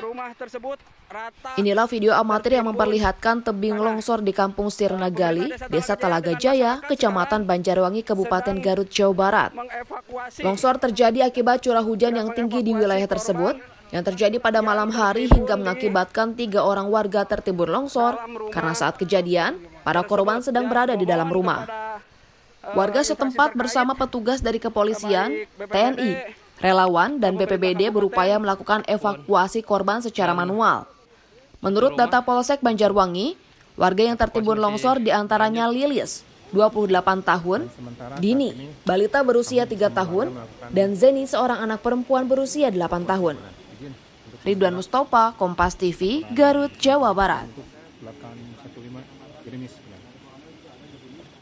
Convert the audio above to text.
rumah tersebut rata. Inilah video amatir yang memperlihatkan tebing longsor di Kampung Sirna Gali, Desa Talaga Jaya, Kecamatan Banjarwangi, Kabupaten Garut, Jawa Barat. Longsor terjadi akibat curah hujan yang tinggi di wilayah tersebut yang terjadi pada malam hari hingga mengakibatkan tiga orang warga tertimbun longsor karena saat kejadian para korban sedang berada di dalam rumah. Warga eh, setempat bersama petugas dari kepolisian, TNI, Relawan dan BPBD berupaya melakukan evakuasi korban secara manual. Menurut data Polsek Banjarwangi, warga yang tertimbun longsor diantaranya Lilis, 28 tahun, Dini, balita berusia 3 tahun, dan Zeni seorang anak perempuan berusia 8 tahun. Ridwan Mustopa, Kompas TV, Garut, Jawa Barat.